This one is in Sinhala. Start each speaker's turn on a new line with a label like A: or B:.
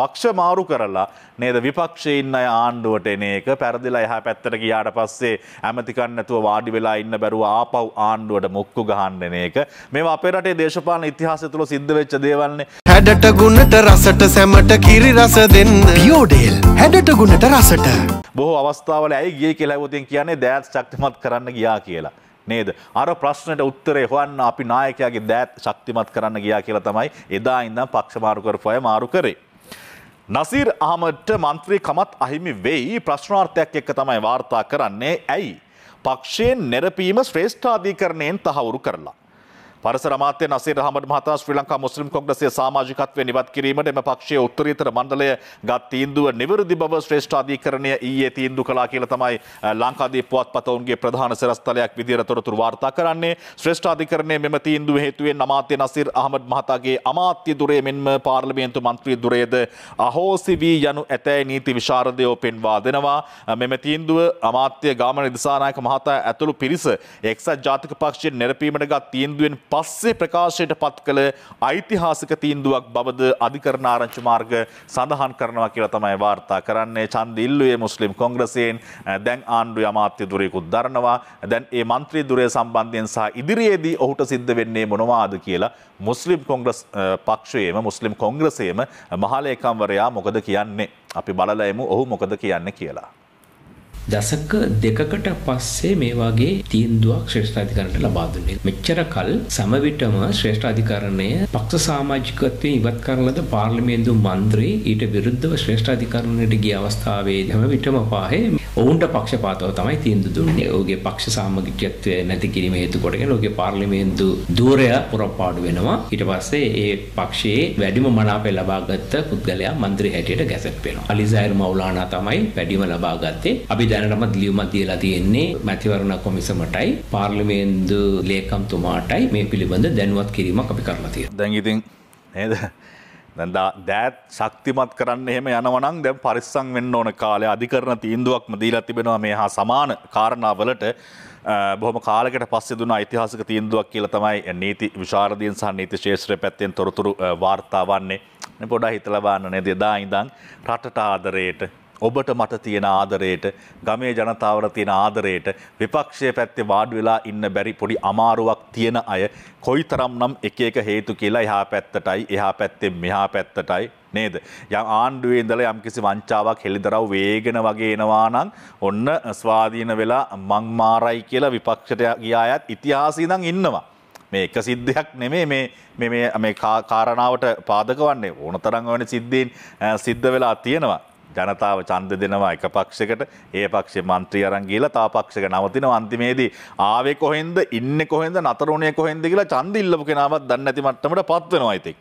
A: පක්ෂ මාරු කරලා නේද විපක්ෂයඉන්න ආණ්ඩුවට එන එක පැරදිලා එහ පැත්තට ගියාට පස්සේ ඇමතිකන්නතුව වාඩි වෙලා ඉන්න බැරුව ආපව් ආණ්ඩුවට මුක්කු ගහන්නන එක මේ අපේරටේ දේශපාන ඉතිහාස තුළ සිද්ධ වෙච්ච දේවල්න්නේ හැඩට ගුණට රසට සැමට කිරි රස දෙන්න පියෝඩේල් හැඩට ගුණට රසට බොහෝ අවස්ථාවල ඇයි ගිය කෙලැවතින් කියන්නේ දෑත් ශක්තිමත් කරන්න ගියා කියලා. නේද අර ප්‍රශ්නට උත්තරේ හොයන්න අපි නායකයාගේ දෑත් ශක්තිමත් කරන්න ගියා කියලා තමයි එදා ඉඳන් පක්ෂ මාරු කරපු අය මාරු කරේ නසීර් අහමට මන්ත්‍රීකමත් අහිමි වෙයි ප්‍රශ්නාර්ථයක් එක්ක තමයි වාර්තා කරන්නේ ඇයි. පක්ෂයෙන් නෙරපීම ශ්‍රේෂ්ඨාධීකරණයෙන් තහවුරු කරලා. පරසර අමාත්‍ය නසීර් අහමඩ් මහතා ශ්‍රී ලංකා මුස්ලිම් කොංග්‍රසයේ සමාජිකත්වය නිවත් කිරීමට එම පක්ෂයේ උත්තරීතර මණ්ඩලය ගත් තීන්දුව නිවැරදි බව ශ්‍රේෂ්ඨ අධිකරණය ඊයේ තීන්දුව කළා කියලා තමයි ලංකාදීප පුවත්පතවුන්ගේ ප්‍රධාන සිරස්තලයක් විදියට තොරතුරු වාර්තා කරන්නේ ශ්‍රේෂ්ඨ අධිකරණය මෙම තීන්දුව හේතුවෙන් අමාත්‍ය නසීර් අහමඩ් මහතාගේ අමාත්‍ය දුරේ මෙන්ම පාර්ලිමේන්තු මන්ත්‍රී දුරේද අහෝසි වී යනු ඇතැයි නීති විශාරදයෝ පෙන්වා දෙනවා මෙම තීන්දුව අමාත්‍ය ගාමන දිසානායක මහතා ඇතුළු පිරිස එක්සත් ජාතික පක්ෂයෙන් නිරපීමට ගත් තීන්දුවෙන් පස්සේ ප්‍රකාශයට පත් කළ ඓතිහාසික තීන්දුවක් බවද අධිකරණ ආරංචි මාර්ග සඳහන් කරනවා කියලා තමයි වාර්තා කරන්නේ ඡන්ද ඉල්ලුවේ මුස්ලිම් කොංග්‍රසයෙන් දැන් ආණ්ඩු අමාත්‍ය දුරේකුත් දරනවා දැන් ඒ മന്ത്രി දුරේ සම්බන්ධයෙන් සහ ඉදිරියේදී ඔහුට සිද්ධ වෙන්නේ මොනවාද කියලා මුස්ලිම් කොංග්‍රස් පක්ෂයේම මුස්ලිම් කොංග්‍රසයේම මහලේකම්වරයා මොකද කියන්නේ අපි බලලයමු ඔහු මොකද කියන්න කියලා
B: දසක දෙකකට පස්සේ මේ වගේ තීන්දුවක් ශ්‍රේෂ්ඨාධිකරණයට ලබා දුන්නේ. මෙච්චර කල් සමවිටම ශ්‍රේෂ්ඨාධිකරණය පක්ෂ සමාජිකත්වයෙන් ඉවත් කරලද පාර්ලිමේන්තු මන්ත්‍රී ඊට විරුද්ධව ශ්‍රේෂ්ඨාධිකරණයට ගිය අවස්ථාවේදී හැම විටම පාහේ ඔවුන්ට පක්ෂපාතව තමයි තීන්දු දුන්නේ. ඔහුගේ පක්ෂ සාමගිකත්වය නැති කිරීම හේතු කොටගෙන ඔහුගේ පාර්ලිමේන්තු ධූරය පුරපාඩු වෙනවා. ඊට පස්සේ ඒ පක්ෂයේ වැඩිම මනාපය ලබාගත් පුද්ගලයා മന്ത്രി හැටියට ගැසට් වෙනවා. අලිසයිර් මවුලානා තමයි වැඩිම ලබා ගත්තේ. අපි දැනටමත් ලියුමක් දීලා තියෙන්නේ මැතිවරණ කොමිසමටයි පාර්ලිමේන්තු ලේකම්තුමාටයි මේ පිළිබඳ
A: දැනුවත් කිරීමක් අපි කරලා තියෙනවා. දැන් ඉතින් නේද දෑත් ශක්තිමත් කරන්න එහෙම යනවනං දැම් පරිස්සං වෙන්න ඕන කාලය අධිකරන තීන්දුවක්ම දීලා තිබෙනවා මේ හා සමාන කාරණාවලට බොහම කාලකට පස්සේ දුන ඓතිහාසික තීන්දුවක් කියලා තමයි නීති විශාරදීන් සහ නීති ශේෂත්‍රය පැත්තෙන් තොරතුරු වාර්තා වන්නේ පොඩා හිතලබන්න නේද එදා ඉඳන් රටට ආදරයට ඔබට මට තියෙන ආදරයට ගමේ ජනතාවට තියෙන ආදරයට විපක්ෂය පැත්තේ වාඩ් වෙලා ඉන්න බැරි පොඩි අමාරුවක් තියෙන අය කොයි තරම් නම් එක එක හේතු කියලා එහා පැත්තටයි එහා පැත්තෙන් මෙහා පැත්තටයි නේද. යම් ආණ්ඩුවේ ඉඳල යම්කිසි වංචාවක් හෙළිදරව් වේගෙන වගේ එනවා නම් ඔන්න ස්වාධීන වෙලා මංමාරයි කියලා විපක්ෂට ගියායත් ඉතිහාසී නම් ඉන්නවා. මේ එක සිද්ධයක් නෙමේ මේ කාරණාවට පාදක වන්නේ ඕන තරංගවන සිද්ධීන් සිද්ධ වෙලා තියෙනවා. ජනතාව චන්ද දෙනවා එක පක්ෂකට ඒ පක්ෂේ මන්ත්‍රී අරන් ගිහලා තා පක්ෂක නවතිනවා අන්තිමේදී ආවේ කොහෙන්ද ඉන්නේ කොහෙන්ද නතර උනේ කොහෙන්ද කියලා චන්ද ඉල්ලපු කෙනාවත් දන්නේ නැති මට්ටමට පත් වෙනවා ඉතින්